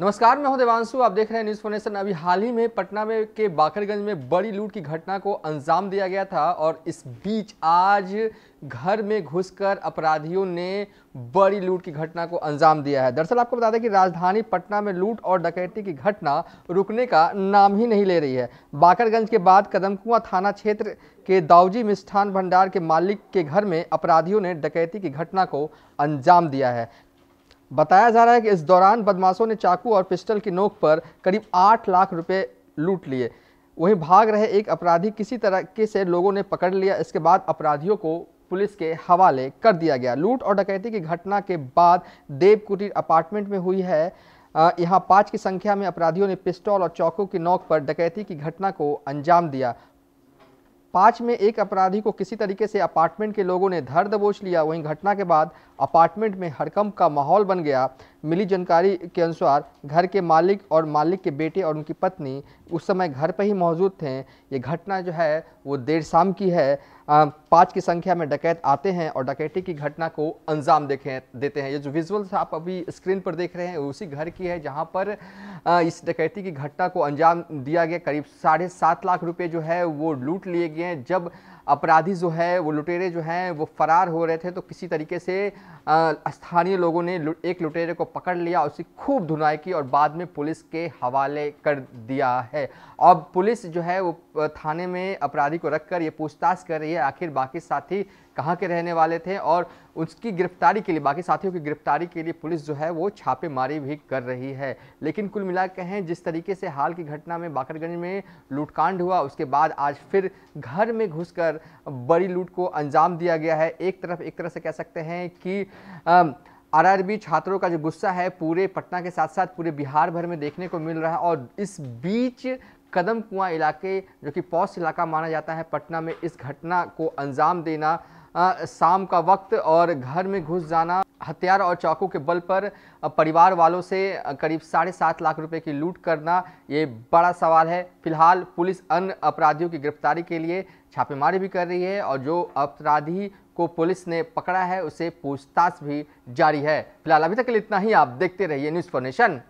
नमस्कार मैं हूं देवांशु आप देख रहे हैं न्यूज़ फोनेशन अभी हाल ही में पटना में के बाकरगंज में बड़ी लूट की घटना को अंजाम दिया गया था और इस बीच आज घर में घुसकर अपराधियों ने बड़ी लूट की घटना को अंजाम दिया है दरअसल आपको बता दें कि राजधानी पटना में लूट और डकैती की घटना रुकने का नाम ही नहीं ले रही है बाकरगंज के बाद कदमकुआ थाना क्षेत्र के दाऊजी मिष्ठान भंडार के मालिक के घर में अपराधियों ने डकैती की घटना को अंजाम दिया है बताया जा रहा है कि इस दौरान बदमाशों ने चाकू और पिस्टल की नोक पर करीब आठ लाख रुपए लूट लिए वहीं भाग रहे एक अपराधी किसी तरह से लोगों ने पकड़ लिया इसके बाद अपराधियों को पुलिस के हवाले कर दिया गया लूट और डकैती की घटना के बाद देव कुटीर अपार्टमेंट में हुई है यहाँ पाँच की संख्या में अपराधियों ने पिस्टल और चौकों की नोक पर डकैती की घटना को अंजाम दिया पाँच में एक अपराधी को किसी तरीके से अपार्टमेंट के लोगों ने धर दबोच लिया वहीं घटना के बाद अपार्टमेंट में हड़कंप का माहौल बन गया मिली जानकारी के अनुसार घर के मालिक और मालिक के बेटे और उनकी पत्नी उस समय घर पर ही मौजूद थे ये घटना जो है वो देर शाम की है पाँच की संख्या में डकैत आते हैं और डकैती की घटना को अंजाम देखें देते हैं ये जो विजुअल्स आप अभी स्क्रीन पर देख रहे हैं उसी घर की है जहाँ पर इस डकैती की घटना को अंजाम दिया गया करीब साढ़े सात लाख रुपये जो है वो लूट लिए गए हैं जब अपराधी जो है वो लुटेरे जो हैं वो फरार हो रहे थे तो किसी तरीके से स्थानीय लोगों ने एक लुटेरे को पकड़ लिया उसकी खूब धुनाई की और बाद में पुलिस के हवाले कर दिया है अब पुलिस जो है वो थाने में अपराधी को रखकर ये पूछताछ कर रही है आखिर बाकी साथी कहाँ के रहने वाले थे और उसकी गिरफ्तारी के लिए बाकी साथियों की गिरफ्तारी के लिए पुलिस जो है वो छापेमारी भी कर रही है लेकिन कुल मिला कहें जिस तरीके से हाल की घटना में बाकरगंज में लूटकांड हुआ उसके बाद आज फिर घर में घुसकर बड़ी लूट को अंजाम दिया गया है एक तरफ एक तरह से कह सकते हैं कि आर आरआरबी छात्रों का जो गुस्सा है पूरे पटना के साथ साथ पूरे बिहार भर में देखने को मिल रहा है और इस बीच कदम कुआं इलाके जो कि पौष इलाका माना जाता है पटना में इस घटना को अंजाम देना शाम का वक्त और घर में घुस जाना हथियार और चाकू के बल पर परिवार वालों से करीब साढ़े सात लाख रुपए की लूट करना ये बड़ा सवाल है फिलहाल पुलिस अन्य अपराधियों की गिरफ्तारी के लिए छापेमारी भी कर रही है और जो अपराधी को पुलिस ने पकड़ा है उसे पूछताछ भी जारी है फिलहाल अभी तक इतना ही आप देखते रहिए न्यूज़ नेशन